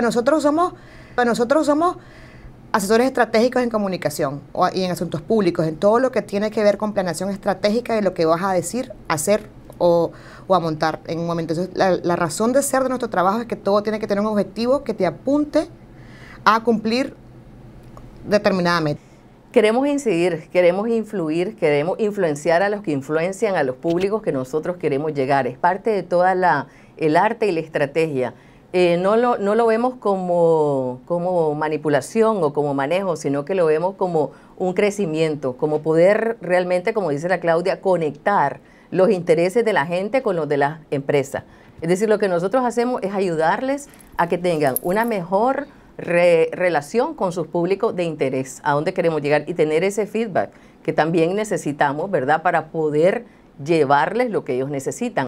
Nosotros somos, nosotros somos asesores estratégicos en comunicación y en asuntos públicos, en todo lo que tiene que ver con planeación estratégica de lo que vas a decir, hacer o, a montar en un momento. la, razón de ser de nuestro trabajo es que todo tiene que tener un objetivo que te apunte a cumplir determinadamente. Queremos incidir, queremos influir, queremos influenciar a los que influencian, a los públicos que nosotros queremos llegar. Es parte de toda el arte y la estrategia. Eh, no, lo, no lo vemos como, como manipulación o como manejo, sino que lo vemos como un crecimiento, como poder realmente, como dice la Claudia, conectar los intereses de la gente con los de las empresas. Es decir, lo que nosotros hacemos es ayudarles a que tengan una mejor relación con sus públicos de interés, a dónde queremos llegar y tener ese feedback que también necesitamos, ¿verdad? Para poder llevarles lo que ellos necesitan.